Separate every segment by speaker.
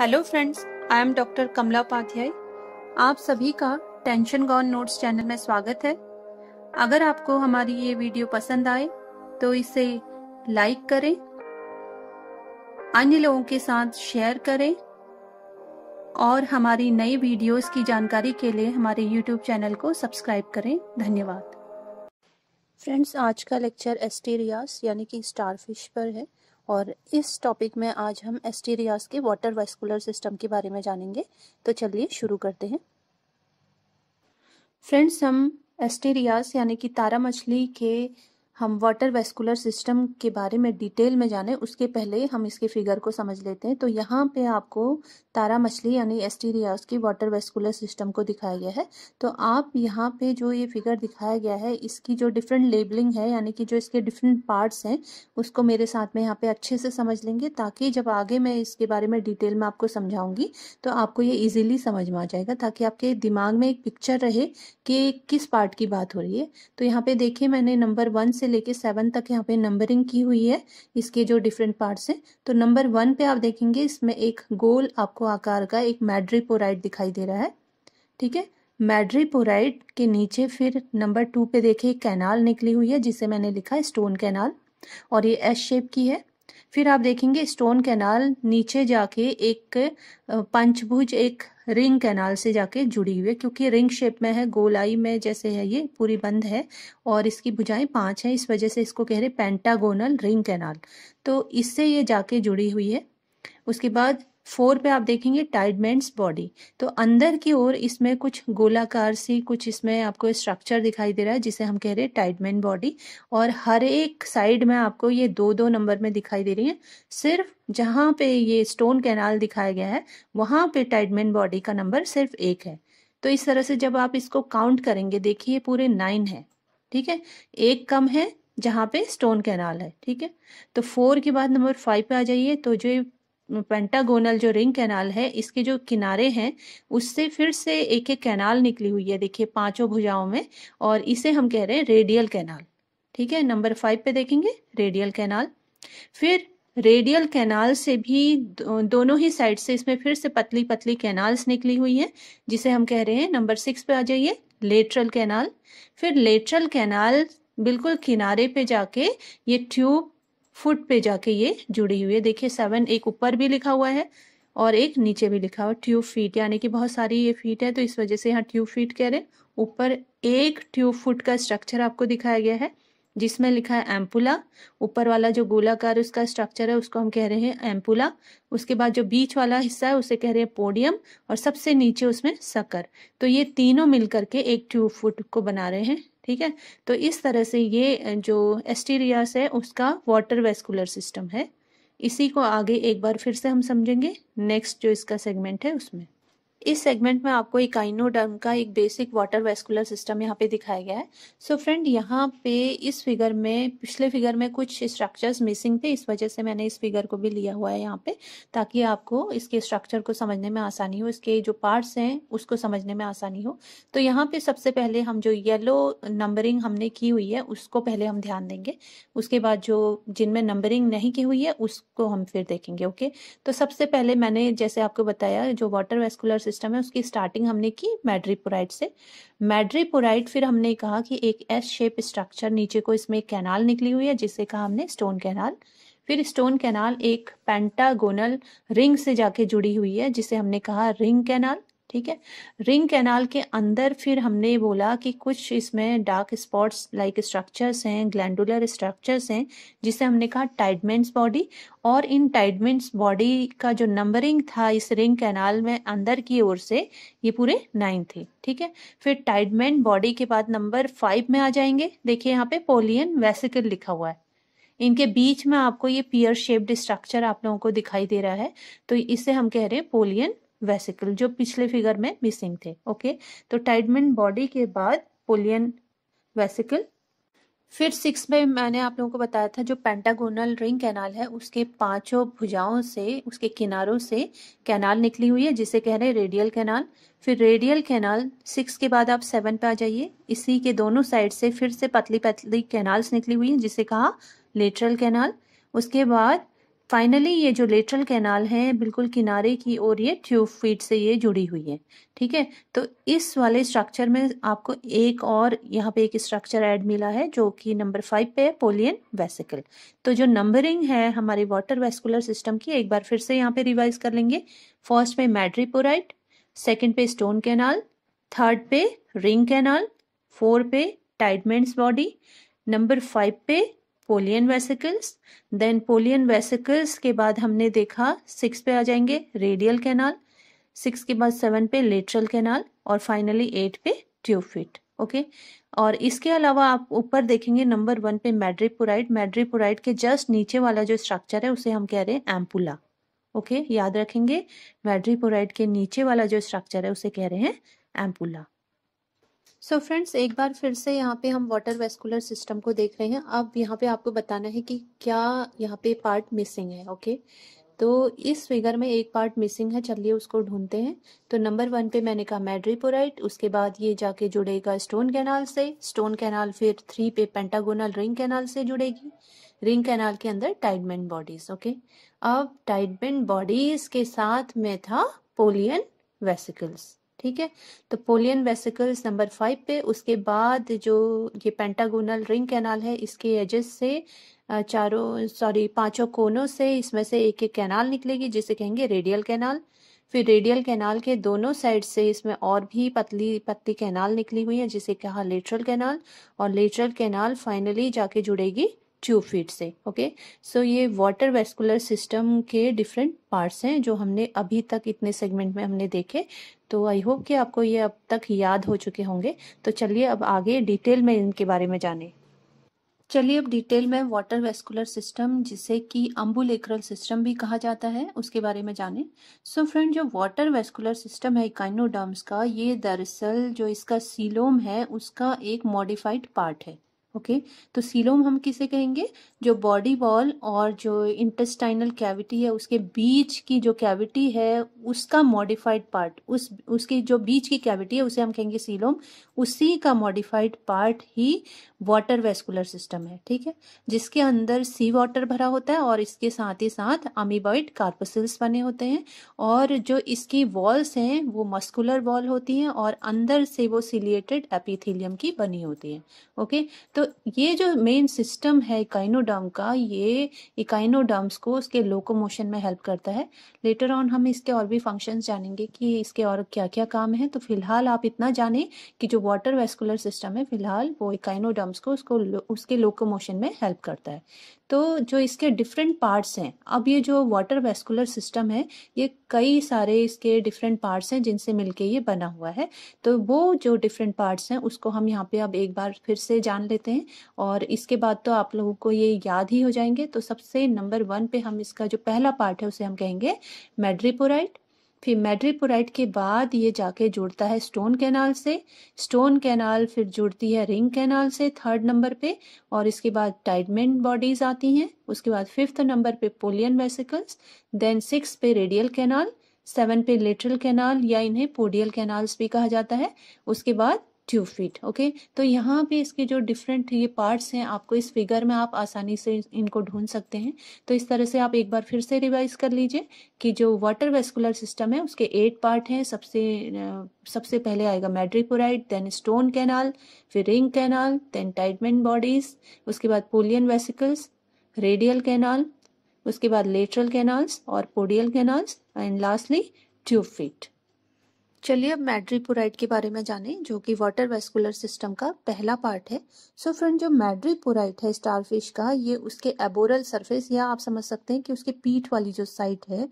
Speaker 1: Hello friends I am doctor Kamla Upadhyay आप सभी का टेंशन गॉन नोट्स चैनल में स्वागत है अगर आपको हमारी ये वीडियो पसंद आए तो इसे लाइक करें अन्य लोगों के साथ शेयर करें और हमारी नई वीडियोस की जानकारी के लिए हमारे यूट्यूब चैनल को सब्सक्राइब करें धन्यवाद फ्रेंड्स आज का लेक्चर एस्टेरियास यानी कि स्टारफिश पर है और इस टॉपिक में आज हम एस्टीरियास के वाटर वेस्कुलर सिस्टम के बारे में जानेंगे तो चलिए शुरू करते हैं फ्रेंड्स हम एस्टेरियास यानी कि तारा मछली के हम वाटर वेस्कुलर सिस्टम के बारे में डिटेल में जाने उसके पहले हम इसके फिगर को समझ लेते हैं तो यहाँ पे आपको तारा मछली यानी एस्टीरिया उसकी वाटर वेस्कुलर सिस्टम को दिखाया गया है तो आप यहाँ पे जो ये फिगर दिखाया गया है इसकी जो डिफरेंट लेबलिंग है यानी कि जो इसके डिफरेंट पार्ट्स हैं उसको मेरे साथ में यहाँ पे अच्छे से समझ लेंगे ताकि जब आगे मैं इसके बारे में डिटेल में आपको समझाऊंगी तो आपको ये ईजिली समझ में आ जाएगा ताकि आपके दिमाग में एक पिक्चर रहे कि किस पार्ट की बात हो रही है तो यहाँ पे देखिए मैंने नंबर वन से लेके सेवन तक यहाँ पे नंबरिंग की हुई है इसके जो डिफरेंट पार्ट्स हैं तो नंबर वन पे आप देखेंगे इसमें एक गोल आपको आकार का एक मैड्रीपोराइड दिखाई दे रहा है ठीक है मैड्रीपोराइड के नीचे फिर नंबर टू पे देखिए कैनाल निकली हुई है जिसे मैंने लिखा है स्टोन कैनाल और ये एस शेप की है फिर आप देखेंगे स्टोन कैनाल नीचे जाके एक पंचभुज एक रिंग कैनाल से जाके जुड़ी हुई है क्योंकि रिंग शेप में है गोलाई में जैसे है ये पूरी बंद है और इसकी भुजाएं पांच है इस वजह से इसको कह रहे पेंटागोनल रिंग कैनाल तो इससे ये जाके जुड़ी हुई है उसके बाद फोर पे आप देखेंगे टाइडमेंट्स बॉडी तो अंदर की ओर इसमें कुछ गोलाकार सी कुछ इसमें आपको स्ट्रक्चर दिखाई दे रहा है जिसे हम कह रहे हैं टाइडमेंट बॉडी और हर एक साइड में आपको ये दो दो नंबर में दिखाई दे रही है सिर्फ जहां पे ये स्टोन कैनाल दिखाया गया है वहां पे टाइडमेंट बॉडी का नंबर सिर्फ एक है तो इस तरह से जब आप इसको काउंट करेंगे देखिए पूरे नाइन है ठीक है एक कम है जहां पे स्टोन कैनाल है ठीक है तो फोर के बाद नंबर फाइव पे आ जाइए तो जो पेंटागोनल जो रिंग कैनाल है इसके जो किनारे हैं उससे फिर से एक एक कैनाल निकली हुई है देखिए पांचों भुजाओं में और इसे हम कह रहे हैं रेडियल कैनाल ठीक है नंबर फाइव पे देखेंगे रेडियल कैनाल फिर रेडियल कैनाल से भी दो, दोनों ही साइड से इसमें फिर से पतली पतली कैनाल्स निकली हुई है जिसे हम कह रहे हैं नंबर सिक्स पे आ जाइए लेटरल कैनाल फिर लेटरल कैनाल बिल्कुल किनारे पे जाके ये ट्यूब फुट पे जाके ये जुड़ी हुई है देखिए सेवन एक ऊपर भी लिखा हुआ है और एक नीचे भी लिखा हुआ ट्यूब फीट यानी कि बहुत सारी ये फीट है तो इस वजह से यहाँ ट्यूब फीट कह रहे हैं ऊपर एक ट्यूब फुट का स्ट्रक्चर आपको दिखाया गया है जिसमें लिखा है एम्पुला ऊपर वाला जो गोलाकार उसका स्ट्रक्चर है उसको हम कह रहे हैं एम्पुला उसके बाद जो बीच वाला हिस्सा है उसे कह रहे हैं पोडियम और सबसे नीचे उसमें सकर तो ये तीनों मिलकर के एक ट्यूब फुट को बना रहे हैं ठीक है तो इस तरह से ये जो एस्टीरियास है उसका वाटर वेस्कुलर सिस्टम है इसी को आगे एक बार फिर से हम समझेंगे नेक्स्ट जो इसका सेगमेंट है उसमें इस सेगमेंट में आपको इकाइनोडर्म का एक बेसिक वाटर वेस्कुलर सिस्टम यहाँ पे दिखाया गया है सो फ्रेंड यहाँ पे इस फिगर में पिछले फिगर में कुछ स्ट्रक्चर्स मिसिंग थे इस वजह से मैंने इस फिगर को भी लिया हुआ है यहाँ पे ताकि आपको इसके स्ट्रक्चर को समझने में आसानी हो इसके जो पार्ट्स हैं उसको समझने में आसानी हो तो यहाँ पे सबसे पहले हम जो येलो नंबरिंग हमने की हुई है उसको पहले हम ध्यान देंगे उसके बाद जो जिनमें नंबरिंग नहीं की हुई है उसको हम फिर देखेंगे ओके तो सबसे पहले मैंने जैसे आपको बताया जो वाटर वेस्कुलर सिस्टम है उसकी स्टार्टिंग हमने की मैड्रीपोराइट से मैड्रीपोराइट फिर हमने कहा कि एक एस शेप स्ट्रक्चर नीचे को इसमें कैनाल निकली हुई है जिसे कहा हमने स्टोन कैनाल फिर स्टोन कैनाल एक पेंटागोनल रिंग से जाके जुड़ी हुई है जिसे हमने कहा रिंग कैनाल ठीक है रिंग कैनाल के अंदर फिर हमने बोला कि कुछ इसमें डार्क स्पॉट्स लाइक स्ट्रक्चर्स हैं ग्लैंडुलर स्ट्रक्चर्स हैं जिसे हमने कहा टाइडमेंट्स बॉडी और इन टाइडमेंट्स बॉडी का जो नंबरिंग था इस रिंग कैनाल में अंदर की ओर से ये पूरे नाइन थे ठीक है फिर टाइडमेंट बॉडी के बाद नंबर फाइव में आ जाएंगे देखिए यहाँ पे पोलियन वेसिकल लिखा हुआ है इनके बीच में आपको ये पियर शेप्ड स्ट्रक्चर आप लोगों को दिखाई दे रहा है तो इसे हम कह रहे हैं पोलियन वेसिकल जो पिछले फिगर में मिसिंग थे ओके तो टाइडमेंट बॉडी के बाद पोलियन वेसिकल फिर सिक्स में मैंने आप लोगों को बताया था जो पेंटागोनल रिंग कैनाल है उसके पांचों भुजाओं से उसके किनारों से कैनाल निकली हुई है जिसे कह रहे हैं रेडियल कैनाल फिर रेडियल कैनाल सिक्स के बाद आप सेवन पे आ जाइए इसी के दोनों साइड से फिर से पतली पतली कैनाल्स निकली हुई है जिसे कहा लेटरल कैनाल उसके बाद फाइनली ये जो लेटरल कैनाल है बिल्कुल किनारे की ओर ये ट्यूब फीट से ये जुड़ी हुई है ठीक है तो इस वाले स्ट्रक्चर में आपको एक और यहाँ पे एक स्ट्रक्चर ऐड मिला है जो कि नंबर फाइव पे है पोलियन वेसिकल तो जो नंबरिंग है हमारे वाटर वेस्कुलर सिस्टम की एक बार फिर से यहाँ पे रिवाइज कर लेंगे फर्स्ट पे मैड्रीपोराइट सेकेंड पे स्टोन कैनाल थर्ड पे रिंग कैनाल फोर पे टाइडमेंट्स बॉडी नंबर फाइव पे Polian vesicles then Polian vesicles के बाद हमने देखा सिक्स पे आ जाएंगे रेडियल कैनाल सिक्स के बाद सेवन पे लेटरल कैनाल और फाइनली एट पे ट्यूफिट ओके और इसके अलावा आप ऊपर देखेंगे नंबर वन पे मेड्रीपुराइड मेड्रीपुराइड के जस्ट नीचे वाला जो स्ट्रक्चर है उसे हम कह रहे हैं एम्पुला ओके याद रखेंगे मेड्रीपुराइड के नीचे वाला जो स्ट्रक्चर है उसे कह रहे हैं एम्पुला सो so फ्रेंड्स एक बार फिर से यहाँ पे हम वाटर वेस्कुलर सिस्टम को देख रहे हैं अब यहाँ पे आपको बताना है कि क्या यहाँ पे पार्ट मिसिंग है ओके तो इस फिगर में एक पार्ट मिसिंग है चलिए उसको ढूंढते हैं तो नंबर वन पे मैंने कहा मैड्रीपोराइट उसके बाद ये जाके जुड़ेगा स्टोन कैनाल से स्टोन कैनाल फिर थ्री पे पेंटागोनल रिंग कैनाल से जुड़ेगी रिंग कैनाल के अंदर टाइडमेंट बॉडीज ओके अब टाइडमेंट बॉडीज के साथ में था पोलियन वेसिकल्स ठीक है तो पोलियन वेसिकल्स नंबर फाइव पे उसके बाद जो ये पेंटागोनल रिंग कैनाल है इसके एजेस से चारों सॉरी पांचों कोनों से इसमें से एक एक कैनाल निकलेगी जिसे कहेंगे रेडियल कैनाल फिर रेडियल कैनाल के दोनों साइड से इसमें और भी पतली पतली कैनाल निकली हुई है जिसे कहा लेटरल कैनाल और लेटरल कैनाल फाइनली जाके जुड़ेगी ट्यूब फीट से ओके सो so, ये वाटर वेस्कुलर सिस्टम के डिफरेंट पार्ट्स हैं जो हमने अभी तक इतने सेगमेंट में हमने देखे तो आई होप कि आपको ये अब तक याद हो चुके होंगे तो चलिए अब आगे डिटेल में इनके बारे में जाने चलिए अब डिटेल में वाटर वेस्कुलर सिस्टम जिसे कि अम्बुलेक्रल सिस्टम भी कहा जाता है उसके बारे में जाने सो so फ्रेंड जो वाटर वेस्कुलर सिस्टम है इकाइनोडर्म्स का ये दरअसल जो इसका सीलोम है उसका एक मॉडिफाइड पार्ट है ओके okay? तो सीलोम हम किसे कहेंगे जो बॉडी वॉल और जो इंटेस्टाइनल कैविटी है उसके बीच की जो कैविटी है उसका मॉडिफाइड पार्ट उस उसकी जो बीच की कैविटी है उसे हम कहेंगे सीलोम उसी का मॉडिफाइड पार्ट ही वाटर वेस्कुलर सिस्टम है ठीक है जिसके अंदर सी वाटर भरा होता है और इसके साथ ही साथ अमीबॉइड कार्पसिल्स बने होते हैं और जो इसकी वॉल्स हैं वो मस्कुलर वॉल होती हैं और अंदर से वो सिलिएटेड एपिथीलियम की बनी होती है ओके तो तो ये जो मेन सिस्टम है इकाइनोडर्म का ये इकाइनोडर्म्स को उसके लोकोमोशन में हेल्प करता है लेटर ऑन हम इसके और भी फंक्शंस जानेंगे कि इसके और क्या क्या काम है तो फिलहाल आप इतना जाने कि जो वाटर वेस्कुलर सिस्टम है फिलहाल वो इकाइनोडर्म्स को उसको उसके लोकोमोशन में हेल्प करता है तो जो इसके डिफरेंट पार्ट्स हैं अब ये जो वाटर वेस्कुलर सिस्टम है ये कई सारे इसके डिफरेंट पार्ट्स हैं जिनसे मिलके ये बना हुआ है तो वो जो डिफरेंट पार्ट्स हैं उसको हम यहाँ पे अब एक बार फिर से जान लेते हैं सकते हैं और इसके बाद तो आप लोगों को ये याद ही हो जाएंगे तो सबसे नंबर वन पे हम इसका जो पहला पार्ट है उसे हम कहेंगे मेड्रीपोराइट फिर मेड्रीपोराइट के बाद ये जाके जुड़ता है स्टोन कैनाल से स्टोन कैनाल फिर जुड़ती है रिंग कैनाल से थर्ड नंबर पे और इसके बाद टाइडमेंट बॉडीज आती हैं उसके बाद फिफ्थ नंबर पे पोलियन वेसिकल्स देन सिक्स पे रेडियल कैनाल सेवन पे लेटरल कैनाल या इन्हें पोडियल कैनाल्स भी कहा जाता है उसके बाद टू फीट ओके तो यहाँ पे इसके जो डिफरेंट ये पार्ट्स हैं आपको इस फिगर में आप आसानी से इनको ढूंढ सकते हैं तो इस तरह से आप एक बार फिर से रिवाइज कर लीजिए कि जो वाटर वेस्कुलर सिस्टम है उसके एट पार्ट हैं सबसे सबसे पहले आएगा मेड्रिपोराइट देन स्टोन कैनाल फिर ring canal then Tiedemann's bodies उसके बाद पोलियन वेसिकल्स रेडियल कैनाल उसके बाद लेटरल कैनाल्स और podial canals and lastly tube feet चलिए अब मैड्रीपोराइट के बारे में जानें जो कि वाटर वेस्कुलर सिस्टम का पहला पार्ट है सो so फ्रेंड जो मैड्रीपोराइट है स्टारफिश का ये उसके एबोरल सरफेस या आप समझ सकते हैं कि उसके पीठ वाली जो साइट है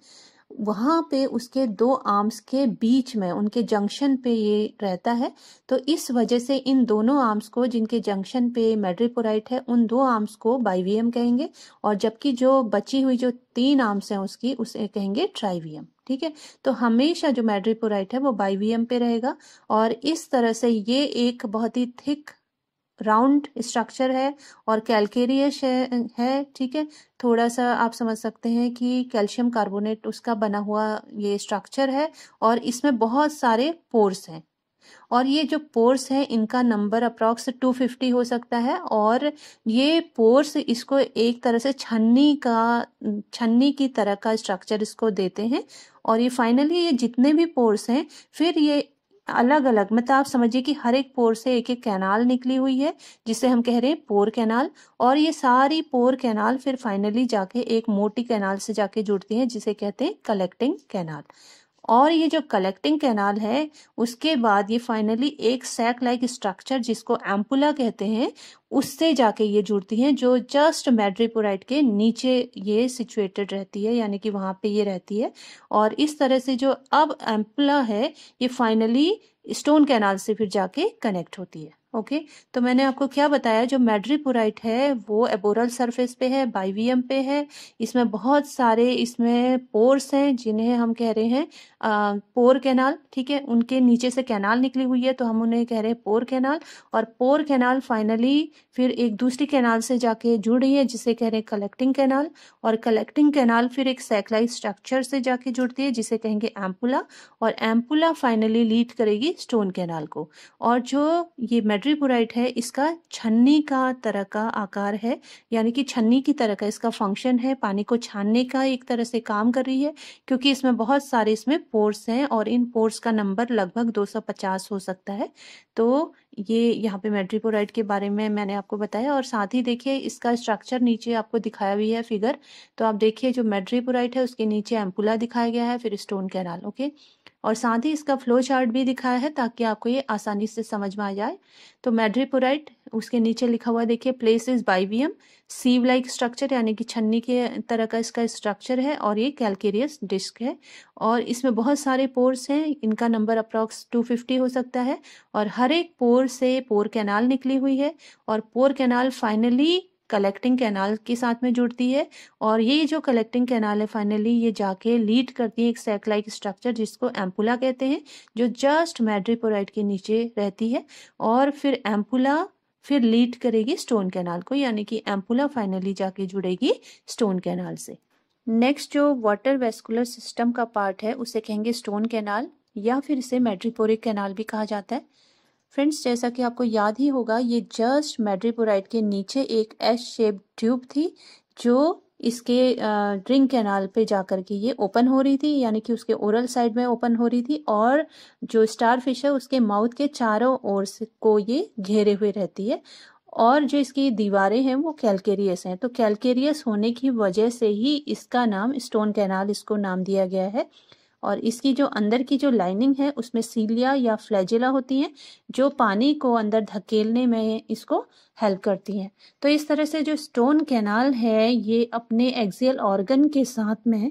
Speaker 1: वहाँ पे उसके दो आर्म्स के बीच में उनके जंक्शन पे ये रहता है तो इस वजह से इन दोनों आर्म्स को जिनके जंक्शन पे मेड्रीपोराइट है उन दो आर्म्स को बाइवियम कहेंगे और जबकि जो बची हुई जो तीन आर्म्स हैं उसकी उसे कहेंगे ट्राईवीएम ठीक है तो हमेशा जो मैड्रीपोराइट है वो बाइवीएम पे रहेगा और इस तरह से ये एक बहुत ही थिक राउंड स्ट्रक्चर है और कैलकेरियस है ठीक है थोड़ा सा आप समझ सकते हैं कि कैल्शियम कार्बोनेट उसका बना हुआ ये स्ट्रक्चर है और इसमें बहुत सारे पोर्स हैं और ये जो पोर्स है इनका नंबर अप्रॉक्स 250 हो सकता है और ये पोर्स इसको एक तरह से छन्नी का छन्नी की तरह का स्ट्रक्चर इसको देते हैं और ये फाइनली ये जितने भी पोर्स हैं फिर ये अलग अलग मतलब आप समझिए कि हर एक पोर से एक एक कैनाल निकली हुई है जिसे हम कह रहे हैं पोर कैनाल और ये सारी पोर कैनाल फिर फाइनली जाके एक मोटी कैनाल से जाके जुड़ती है जिसे कहते हैं कलेक्टिंग कैनाल और ये जो कलेक्टिंग कैनाल है उसके बाद ये फाइनली एक सैक लाइक स्ट्रक्चर जिसको एम्पुला कहते हैं उससे जाके ये जुड़ती हैं जो जस्ट मेड्रीपोराइट के नीचे ये सिचुएटेड रहती है यानी कि वहाँ पे ये रहती है और इस तरह से जो अब एम्पुला है ये फाइनली स्टोन कैनाल से फिर जाके कनेक्ट होती है ओके तो मैंने आपको क्या बताया जो मेड्रीपुराइट है वो एबोरल सरफेस पे है बाइवियम पे है इसमें बहुत सारे इसमें पोर्स हैं जिन्हें हम कह रहे हैं आ, पोर कैनाल ठीक है उनके नीचे से कैनाल निकली हुई है तो हम उन्हें कह रहे हैं पोर कैनाल और पोर कैनाल फाइनली फिर एक दूसरी कैनाल से जाके जुड़ रही है जिसे कह रहे हैं कलेक्टिंग कैनाल और कलेक्टिंग कैनाल फिर एक सैकलाइज स्ट्रक्चर से जाके जुड़ती है जिसे कहेंगे एम्पुला और एम्पुला फाइनली लीड करेगी स्टोन कैनाल को और जो ये एड्रीपुराइट है इसका छन्नी का तरह का आकार है यानी कि छन्नी की तरह का इसका फंक्शन है पानी को छानने का एक तरह से काम कर रही है क्योंकि इसमें बहुत सारे इसमें पोर्स हैं और इन पोर्स का नंबर लगभग 250 हो सकता है तो ये यहाँ पे मेट्रीपोराइट के बारे में मैंने आपको बताया और साथ ही देखिए इसका स्ट्रक्चर नीचे आपको दिखाया भी है फिगर तो आप देखिए जो मेट्रीपोराइट है उसके नीचे एम्पुला दिखाया गया है फिर स्टोन कैनाल ओके और साथ ही इसका फ्लो चार्ट भी दिखाया है ताकि आपको ये आसानी से समझ में आ जाए तो मैड्रीपोराइट उसके नीचे लिखा हुआ देखिए place is bivium sieve like structure यानी कि छन्नी के तरह का इसका स्ट्रक्चर है और ये कैलकेरियस डिस्क है और इसमें बहुत सारे पोर्स हैं इनका नंबर अप्रॉक्स 250 हो सकता है और हर एक पोर से पोर कैनाल निकली हुई है और pore canal finally collecting canal के साथ में जुड़ती है और ये जो कलेक्टिंग कैनाल है फाइनली ये जाके लीड करती है एक सैक लाइक स्ट्रक्चर जिसको एम्पुला कहते हैं जो जस्ट मेड्रीपोराइट के नीचे रहती है और फिर एम्पुला फिर लीड करेगी स्टोन कैनाल को यानी कि एम्पुला फाइनली जाके जुड़ेगी स्टोन कैनाल से नेक्स्ट जो वाटर वेस्कुलर सिस्टम का पार्ट है उसे कहेंगे स्टोन कैनाल या फिर इसे मेट्रीपोरिक कैनाल भी कहा जाता है फ्रेंड्स जैसा कि आपको याद ही होगा ये जस्ट मेड्रीपोराइट के नीचे एक एस शेप ट्यूब थी जो इसके ड्रिंक कैनाल पे जाकर के ये ओपन हो रही थी यानी कि उसके ओरल साइड में ओपन हो रही थी और जो स्टार फिश है उसके माउथ के चारों ओर से को ये घेरे हुए रहती है और जो इसकी दीवारें हैं वो कैलकेरियस हैं तो कैलकेरियस होने की वजह से ही इसका नाम स्टोन कैनाल इसको नाम दिया गया है और इसकी जो अंदर की जो लाइनिंग है उसमें सीलिया या फ्लैजिला होती हैं जो पानी को अंदर धकेलने में इसको हेल्प करती हैं तो इस तरह से जो स्टोन कैनाल है ये अपने एक्सियल ऑर्गन के साथ में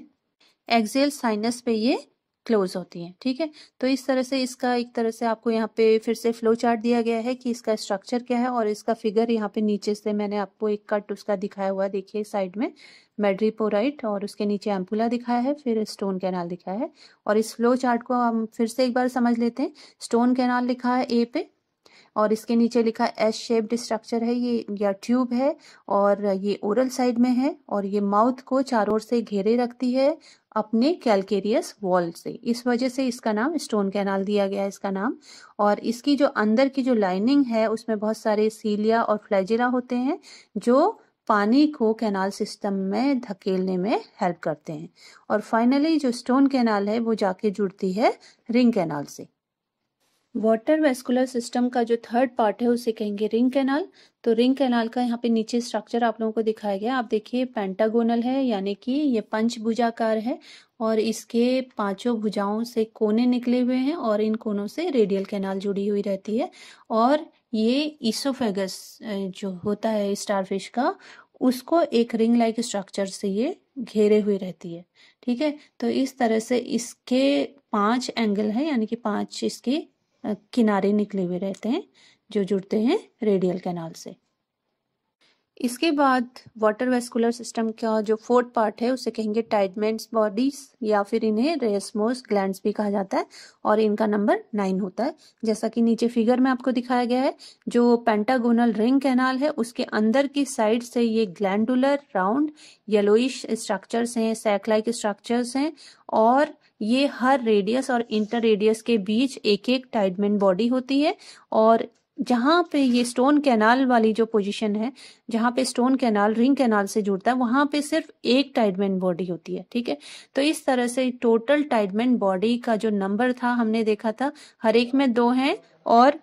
Speaker 1: एक्सियल साइनस पे ये क्लोज होती है ठीक है तो इस तरह से इसका एक तरह से आपको यहाँ पे फिर से फ्लो चार्ट दिया गया है कि इसका स्ट्रक्चर क्या है और इसका फिगर यहाँ पे नीचे से मैंने आपको एक कट उसका दिखाया हुआ देखिए साइड में मेड्रीपोराइट और उसके नीचे एम्पुला दिखाया है फिर स्टोन कैनाल दिखाया है और इस फ्लो चार्ट को हम फिर से एक बार समझ लेते हैं स्टोन कैनाल लिखा है ए पे और इसके नीचे लिखा एस शेप्ड स्ट्रक्चर है ये या ट्यूब है और ये ओरल साइड में है और ये माउथ को चारों ओर से घेरे रखती है अपने कैलकेरियस वॉल से इस वजह से इसका नाम स्टोन कैनाल दिया गया है इसका नाम और इसकी जो अंदर की जो लाइनिंग है उसमें बहुत सारे सीलिया और फ्लैजिला होते हैं जो पानी को कैनाल सिस्टम में धकेलने में हेल्प करते हैं और फाइनली जो स्टोन कैनाल है वो जाके जुड़ती है रिंग कैनाल से वाटर वेस्कुलर सिस्टम का जो थर्ड पार्ट है उसे कहेंगे रिंग कैनाल तो रिंग कैनाल का यहाँ पे नीचे स्ट्रक्चर आप लोगों को दिखाया गया आप देखिए पेंटागोनल है यानी कि ये पंचभुजाकार है और इसके पांचों भुजाओं से कोने निकले हुए हैं और इन कोनों से रेडियल कैनाल जुड़ी हुई रहती है और ये इसोफेगस जो होता है स्टारफिश का उसको एक रिंग लाइक स्ट्रक्चर से ये घेरे हुए रहती है ठीक है तो इस तरह से इसके पांच एंगल है यानी कि पांच इसके किनारे निकले हुए रहते हैं जो जुड़ते हैं रेडियल कैनाल से इसके बाद वाटर वेस्कुलर सिस्टम का जो फोर्थ पार्ट है उसे कहेंगे टाइडमेंट्स बॉडीज या फिर इन्हें रेसमोस ग्लैंड भी कहा जाता है और इनका नंबर नाइन होता है जैसा कि नीचे फिगर में आपको दिखाया गया है जो पेंटागोनल रिंग कैनाल है उसके अंदर की साइड से ये ग्लैंडुलर राउंड येलोइश स्ट्रक्चर्स हैं सैकलाइक स्ट्रक्चर स्ट्रक्चर्स हैं और ये हर रेडियस और इंटर रेडियस के बीच एक एक टाइडमेंट बॉडी होती है और जहां पे ये स्टोन कैनाल वाली जो पोजीशन है जहां पे स्टोन कैनाल रिंग कैनाल से जुड़ता है वहां पे सिर्फ एक टाइडमेंट बॉडी होती है ठीक है तो इस तरह से टोटल टाइडमेंट बॉडी का जो नंबर था हमने देखा था हर एक में दो हैं और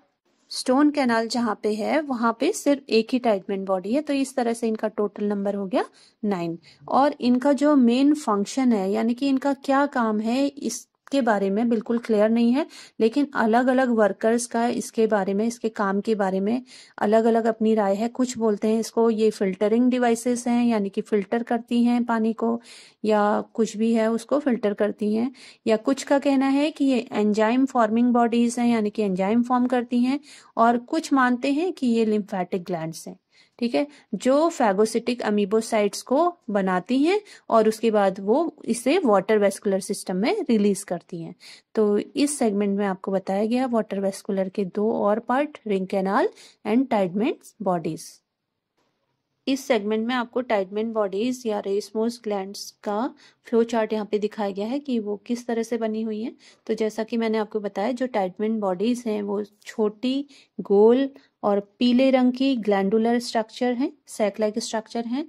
Speaker 1: स्टोन कैनाल जहां पे है वहां पे सिर्फ एक ही टाइडमेन बॉडी है तो इस तरह से इनका टोटल नंबर हो गया नाइन और इनका जो मेन फंक्शन है यानी कि इनका क्या काम है इस इसके बारे में बिल्कुल क्लियर नहीं है लेकिन अलग अलग वर्कर्स का इसके बारे में इसके काम के बारे में अलग अलग अपनी राय है कुछ बोलते हैं इसको ये फिल्टरिंग डिवाइसेस हैं यानी कि फिल्टर करती हैं पानी को या कुछ भी है उसको फिल्टर करती हैं या कुछ का कहना है कि ये एंजाइम फॉर्मिंग बॉडीज हैं यानी कि एंजाइम फॉर्म करती हैं और कुछ मानते हैं कि ये लिम्फेटिक ग्लैंड हैं ठीक है जो फैगोसिटिक अमीबोसाइट्स को बनाती हैं और उसके बाद वो इसे वाटर वेस्कुलर सिस्टम में रिलीज करती हैं तो इस सेगमेंट में आपको बताया गया वाटर वेस्कुलर के दो और part ring canal and Tiedemann's bodies इस सेगमेंट में आपको टाइटमेंट बॉडीज या रेसमोस ग्लैंड का फ्लो चार्ट यहाँ पे दिखाया गया है कि वो किस तरह से बनी हुई है तो जैसा कि मैंने आपको बताया जो टाइटमेंट बॉडीज हैं वो छोटी गोल और पीले रंग की ग्लैंडुलर स्ट्रक्चर है सैक लाइक स्ट्रक्चर है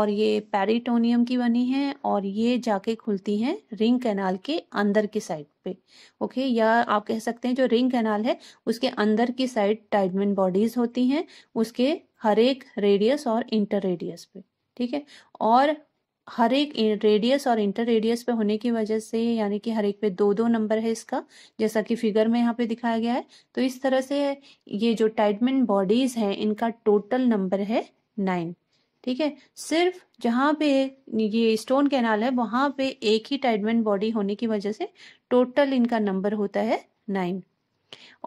Speaker 1: और ये पेरिटोनियम की बनी है और ये जाके खुलती हैं रिंग कैनाल के अंदर की साइड पे ओके या आप कह सकते हैं जो रिंग कैनाल है उसके अंदर की साइड टाइडमेंट बॉडीज होती हैं उसके हर एक रेडियस और इंटर रेडियस पे ठीक है और हर एक रेडियस और इंटर रेडियस पे होने की वजह से यानी कि हर एक पे दो दो नंबर है इसका जैसा कि फिगर में यहाँ पे दिखाया गया है तो इस तरह से ये जो टाइटमेंट बॉडीज हैं इनका टोटल नंबर है नाइन ठीक है सिर्फ जहाँ पे ये स्टोन कैनाल है वहाँ पे एक ही टाइटमेंट बॉडी होने की वजह से टोटल इनका नंबर होता है नाइन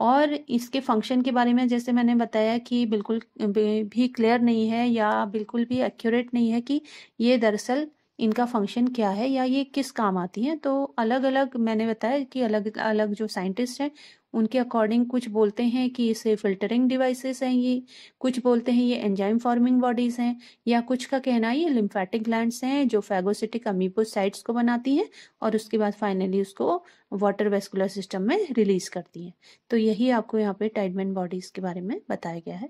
Speaker 1: और इसके फंक्शन के बारे में जैसे मैंने बताया कि बिल्कुल भी क्लियर नहीं है या बिल्कुल भी एक्यूरेट नहीं है कि ये दरअसल इनका फंक्शन क्या है या ये किस काम आती हैं तो अलग अलग मैंने बताया कि अलग अलग जो साइंटिस्ट हैं उनके अकॉर्डिंग कुछ बोलते हैं कि इसे फिल्टरिंग डिवाइसेस हैं ये कुछ बोलते हैं ये एंजाइम फॉर्मिंग बॉडीज हैं या कुछ का कहना है ये लिम्फेटिक ग्लैंड्स हैं जो फैगोसिटिक अमीपोसाइट्स को बनाती हैं और उसके बाद फाइनली उसको वाटर वेस्कुलर सिस्टम में रिलीज करती हैं तो यही आपको यहाँ पे टाइडमेंट बॉडीज के बारे में बताया गया है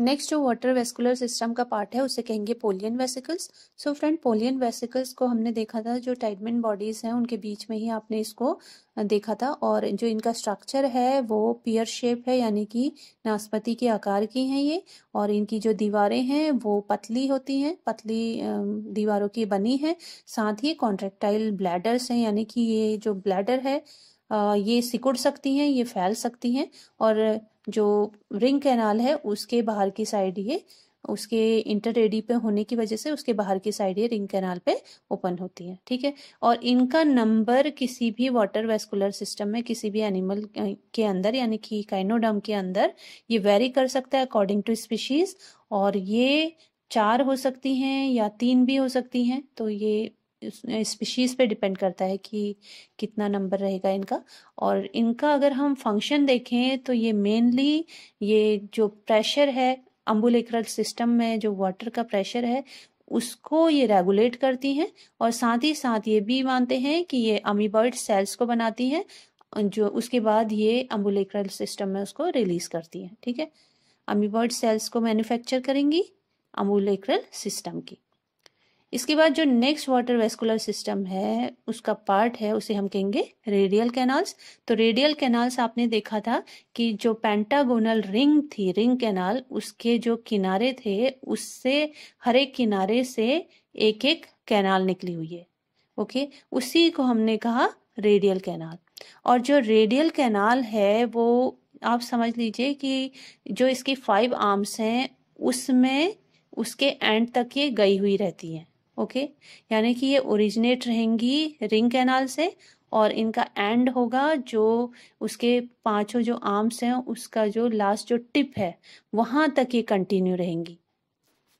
Speaker 1: नेक्स्ट जो वाटर वेस्कुलर सिस्टम का पार्ट है उसे कहेंगे Polian vesicles so friend Polian vesicles को हमने देखा था जो टाइडमेंट बॉडीज हैं उनके बीच में ही आपने इसको देखा था और जो इनका स्ट्रक्चर है वो पियर शेप है यानी कि नाशपति के आकार की हैं ये और इनकी जो दीवारें हैं वो पतली होती हैं पतली दीवारों की बनी है साथ ही कॉन्ट्रेक्टाइल ब्लैडर्स हैं यानी कि ये जो ब्लैडर है ये सिकुड़ सकती हैं ये फैल सकती हैं और जो रिंग कैनाल है उसके बाहर की साइड ये उसके इंटर एडी पे होने की वजह से उसके बाहर की साइड ये रिंग कैनाल पे ओपन होती है ठीक है और इनका नंबर किसी भी वाटर वेस्कुलर सिस्टम में किसी भी एनिमल के अंदर यानी कि काइनोडम के अंदर ये वेरी कर सकता है अकॉर्डिंग टू स्पीशीज और ये चार हो सकती हैं या तीन भी हो सकती हैं तो ये स्पीशीज़ पे डिपेंड करता है कि कितना नंबर रहेगा इनका और इनका अगर हम फंक्शन देखें तो ये मेनली ये जो प्रेशर है अम्बुलेक्रल सिस्टम में जो वाटर का प्रेशर है उसको ये रेगुलेट करती हैं और साथ ही साथ ये भी मानते हैं कि ये अमीबर्ड सेल्स को बनाती हैं जो उसके बाद ये अम्बुलेक्रल सिस्टम में उसको रिलीज करती हैं ठीक है अमीबर्ड सेल्स को मैन्युफैक्चर करेंगी अम्बुलेक्रल सिस्टम की इसके बाद जो नेक्स्ट वाटर वेस्कुलर सिस्टम है उसका पार्ट है उसे हम कहेंगे रेडियल कैनाल्स तो रेडियल कैनाल्स आपने देखा था कि जो पेंटागोनल रिंग थी रिंग कैनाल उसके जो किनारे थे उससे हर एक किनारे से एक एक कैनाल निकली हुई है ओके उसी को हमने कहा रेडियल कैनाल और जो रेडियल कैनाल है वो आप समझ लीजिए कि जो इसकी फाइव आर्म्स हैं उसमें उसके एंड तक ये गई हुई रहती हैं ओके यानी कि ये ओरिजिनेट रहेंगी रिंग कैनाल से और इनका एंड होगा जो उसके पांचों जो आर्म्स हैं उसका जो लास्ट जो टिप है वहां तक ये कंटिन्यू रहेंगी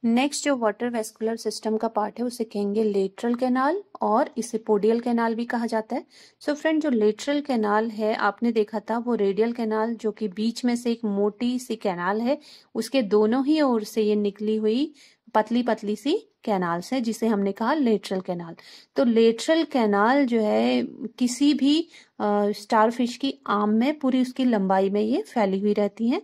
Speaker 1: नेक्स्ट जो वाटर वेस्कुलर सिस्टम का पार्ट है उसे कहेंगे लेटरल कैनाल और इसे पोडियल कैनाल भी कहा जाता है सो so फ्रेंड जो लेटरल कैनाल है आपने देखा था वो रेडियल कैनाल जो कि बीच में से एक मोटी सी कैनाल है उसके दोनों ही ओर से ये निकली हुई पतली पतली सी कैनाल्स है जिसे हमने कहा लेटरल कैनाल तो लेटरल कैनाल जो है किसी भी स्टारफिश की आम में पूरी उसकी लंबाई में ये फैली हुई रहती हैं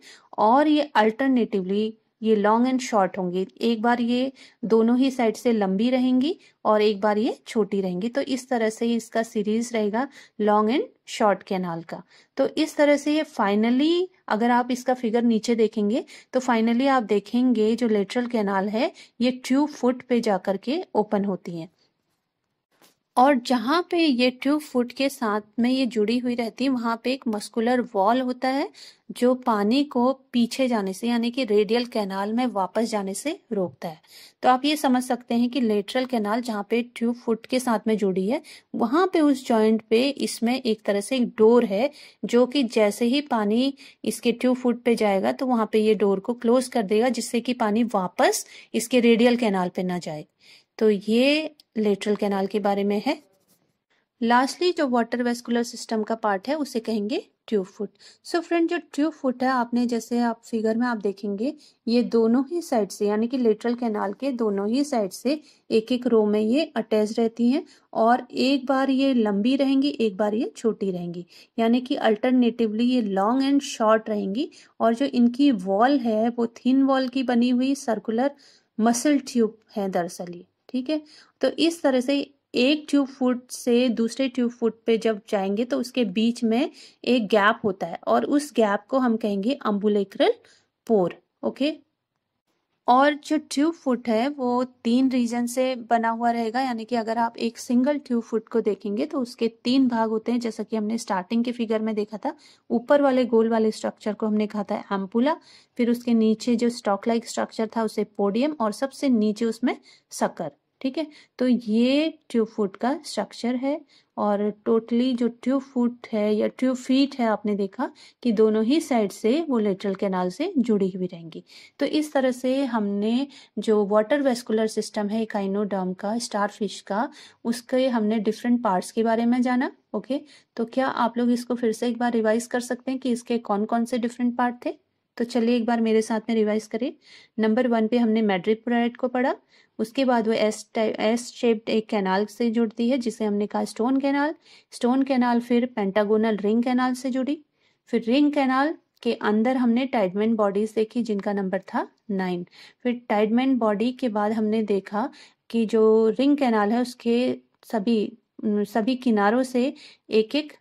Speaker 1: और ये अल्टरनेटिवली ये लॉन्ग एंड शॉर्ट होंगी एक बार ये दोनों ही साइड से लंबी रहेंगी और एक बार ये छोटी रहेंगी तो इस तरह से इसका सीरीज रहेगा लॉन्ग एंड शॉर्ट कैनाल का तो इस तरह से ये फाइनली अगर आप इसका फिगर नीचे देखेंगे तो फाइनली आप देखेंगे जो लेटरल कैनाल है ये ट्यूब फुट पे जाकर के ओपन होती है और जहाँ पे ये ट्यूब फुट के साथ में ये जुड़ी हुई रहती है वहाँ पे एक मस्कुलर वॉल होता है जो पानी को पीछे जाने से यानी कि रेडियल कैनाल में वापस जाने से रोकता है तो आप ये समझ सकते हैं कि लेटरल कैनाल जहाँ पे ट्यूब फुट के साथ में जुड़ी है वहाँ पे उस जॉइंट पे इसमें एक तरह से एक डोर है जो कि जैसे ही पानी इसके ट्यूब फुट पे जाएगा तो वहाँ पे ये डोर को क्लोज कर देगा जिससे कि पानी वापस इसके रेडियल कैनाल पे ना जाए तो ये लेटरल कैनाल के बारे में है लास्टली जो वाटर वेस्कुलर सिस्टम का पार्ट है उसे कहेंगे ट्यूब फुट सो फ्रेंड जो ट्यूब फुट है आपने जैसे आप फिगर में आप देखेंगे ये दोनों ही साइड से यानी कि लेटरल कैनाल के दोनों ही साइड से एक एक रो में ये अटैच रहती हैं और एक बार ये लंबी रहेंगी एक बार ये छोटी रहेंगी यानी कि अल्टरनेटिवली ये लॉन्ग एंड शॉर्ट रहेंगी और जो इनकी वॉल है वो थिन वॉल की बनी हुई सर्कुलर मसल ट्यूब है दरअसल ये ठीक है तो इस तरह से एक ट्यूब फुट से दूसरे ट्यूब फुट पे जब जाएंगे तो उसके बीच में एक गैप होता है और उस गैप को हम कहेंगे अम्बुलेक्रल पोर ओके और जो ट्यूब फुट है वो तीन रीजन से बना हुआ रहेगा यानी कि अगर आप एक सिंगल ट्यूब फुट को देखेंगे तो उसके तीन भाग होते हैं जैसा कि हमने स्टार्टिंग के फिगर में देखा था ऊपर वाले गोल वाले स्ट्रक्चर को हमने कहा था एम्पुला फिर उसके नीचे जो स्टॉक लाइक स्ट्रक्चर था उसे पोडियम और सबसे नीचे उसमें सकर ठीक है तो ये ट्यूब फूट का स्ट्रक्चर है और टोटली जो ट्यूब फूट है या ट्यूब फीट है आपने देखा कि दोनों ही साइड से वो लेटरल कैनाल से जुड़ी हुई रहेंगी तो इस तरह से हमने जो वाटर वेस्कुलर सिस्टम है काइनोडर्म का स्टार फिश का उसके हमने डिफरेंट पार्ट्स के बारे में जाना ओके तो क्या आप लोग इसको फिर से एक बार रिवाइज कर सकते हैं कि इसके कौन कौन से डिफरेंट पार्ट थे तो चलिए एक बार मेरे साथ में रिवाइज करें नंबर वन पे हमने प्रोडक्ट को पढ़ा उसके बाद वो एस एस शेप्ड एक कैनाल से जुड़ती है जिसे हमने कहा स्टोन कैनाल स्टोन कैनाल फिर पेंटागोनल रिंग कैनाल से जुड़ी फिर रिंग कैनाल के अंदर हमने टाइडमेंट बॉडीज देखी जिनका नंबर था नाइन फिर टाइडमेंट बॉडी के बाद हमने देखा कि जो रिंग कैनाल है उसके सभी सभी किनारों से एक एक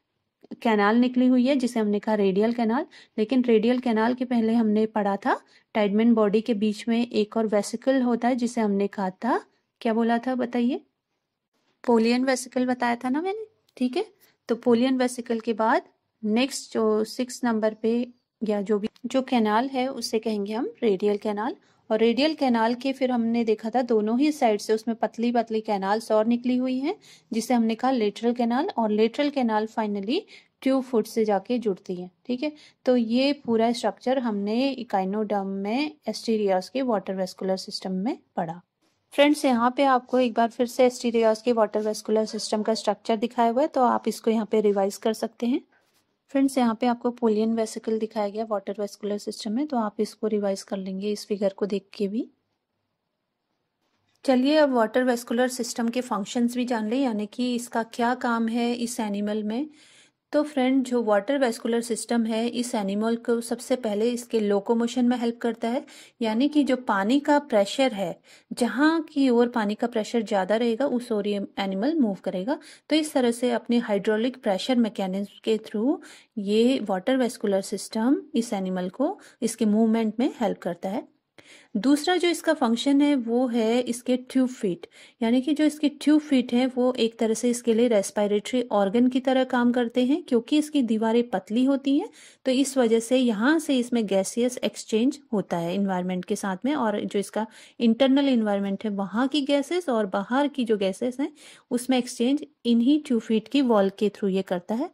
Speaker 1: कैनाल निकली हुई है जिसे हमने कहा रेडियल कैनाल लेकिन रेडियल कैनाल के पहले हमने पढ़ा था टाइडमेन बॉडी के बीच में एक और वेसिकल होता है जिसे हमने कहा था क्या बोला था बताइए पोलियन वेसिकल बताया था ना मैंने ठीक है तो पोलियन वेसिकल के बाद नेक्स्ट जो सिक्स नंबर पे या जो भी जो कैनाल है उसे कहेंगे हम रेडियल कैनाल और रेडियल कैनाल के फिर हमने देखा था दोनों ही साइड से उसमें पतली पतली कैनाल्स और निकली हुई हैं जिसे हमने कहा लेटरल कैनाल और lateral canal finally tube foot से जाके जुड़ती है ठीक है तो ये पूरा स्ट्रक्चर हमने इकाइनोडम में एस्टीरियास के वाटर वेस्कुलर सिस्टम में पड़ा फ्रेंड्स यहाँ पे आपको एक बार फिर से एस्टीरियास के वाटर वेस्कुलर सिस्टम का स्ट्रक्चर दिखाया हुआ है तो आप इसको यहाँ पे रिवाइज कर सकते हैं फ्रेंड्स यहाँ पे आपको पोलियन वेसिकल दिखाया गया वाटर वेस्कुलर सिस्टम में तो आप इसको रिवाइज कर लेंगे इस फिगर को देख के भी चलिए अब वाटर वेस्कुलर सिस्टम के फंक्शंस भी जान लें यानी कि इसका क्या काम है इस एनिमल में तो फ्रेंड जो वाटर वेस्कुलर सिस्टम है इस एनिमल को सबसे पहले इसके लोकोमोशन में हेल्प करता है यानी कि जो पानी का प्रेशर है जहाँ की ओर पानी का प्रेशर ज़्यादा रहेगा उस ओर ये एनिमल मूव करेगा तो इस तरह से अपने हाइड्रोलिक प्रेशर मैकेनिज्म के थ्रू ये वाटर वेस्कुलर सिस्टम इस एनिमल को इसके मूवमेंट में हेल्प करता है दूसरा जो इसका फंक्शन है वो है इसके ट्यूब फीट यानी कि जो इसके ट्यूब फीट है वो एक तरह से इसके लिए रेस्पायरेटरी ऑर्गन की तरह काम करते हैं क्योंकि इसकी दीवारें पतली होती हैं तो इस वजह से यहाँ से इसमें गैसियस एक्सचेंज होता है इन्वायरमेंट के साथ में और जो इसका इंटरनल इन्वायरमेंट है वहाँ की गैसेस और बाहर की जो गैसेस हैं उसमें एक्सचेंज इन्हीं ट्यूब फीट की वॉल के थ्रू ये करता है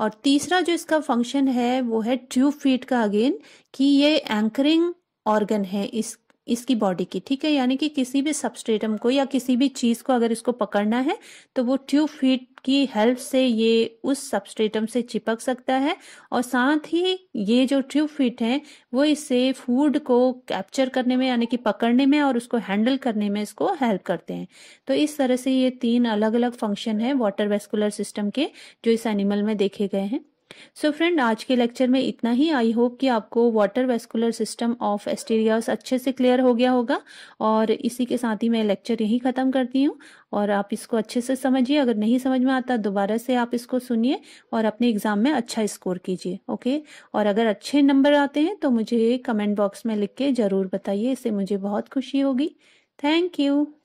Speaker 1: और तीसरा जो इसका फंक्शन है वो है ट्यूब फीट का अगेन कि ये एंकरिंग ऑर्गन है इस इसकी बॉडी की ठीक है यानी कि किसी भी सबस्टेटम को या किसी भी चीज को अगर इसको पकड़ना है तो वो ट्यूब फीट की हेल्प से ये उस सबस्टेटम से चिपक सकता है और साथ ही ये जो ट्यूब फीट है वो इससे फूड को कैप्चर करने में यानी कि पकड़ने में और उसको हैंडल करने में इसको हेल्प करते हैं तो इस तरह से ये तीन अलग अलग फंक्शन है वाटर वेस्कुलर सिस्टम के जो इस एनिमल में देखे गए हैं सो so फ्रेंड आज के लेक्चर में इतना ही आई होप कि आपको water vascular system of Asterias अच्छे से क्लियर हो गया होगा और इसी के साथ ही मैं लेक्चर यहीं ख़त्म करती हूँ और आप इसको अच्छे से समझिए अगर नहीं समझ में आता दोबारा से आप इसको सुनिए और अपने एग्ज़ाम में अच्छा स्कोर कीजिए ओके और अगर अच्छे नंबर आते हैं तो मुझे कमेंट बॉक्स में लिख के ज़रूर बताइए इससे मुझे बहुत खुशी होगी थैंक यू